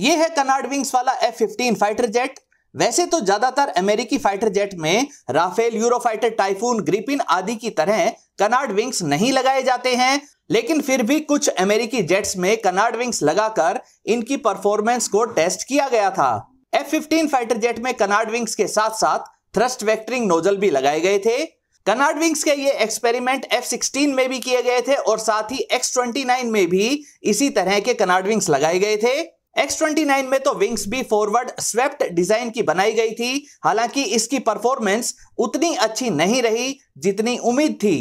ये है canard wings वाला एफ फिफ्टीन फाइटर जेट वैसे तो ज्यादातर अमेरिकी फाइटर जेट में राफेल यूरोफाइटर टाइफून ग्रिपिन आदि की तरह कनाड विंग्स नहीं लगाए जाते हैं लेकिन फिर भी कुछ अमेरिकी जेट्स में कनाड विंग्स लगाकर इनकी परफॉर्मेंस को टेस्ट किया गया था एफ फिफ्टीन फाइटर जेट में कनाड विंग्स के साथ साथ थ्रस्ट वेक्टरिंग नोजल भी लगाए गए थे कनाड विंग्स के ये एक्सपेरिमेंट एफ सिक्सटीन में भी किए गए थे और साथ ही एक्स ट्वेंटी नाइन में भी इसी तरह के कनाड विंग्स लगाए गए थे एक्स ट्वेंटी नाइन में तो विंग्स भी फॉरवर्ड स्वेप्ट डिजाइन की बनाई गई थी हालांकि इसकी परफॉर्मेंस उतनी अच्छी नहीं रही जितनी उम्मीद थी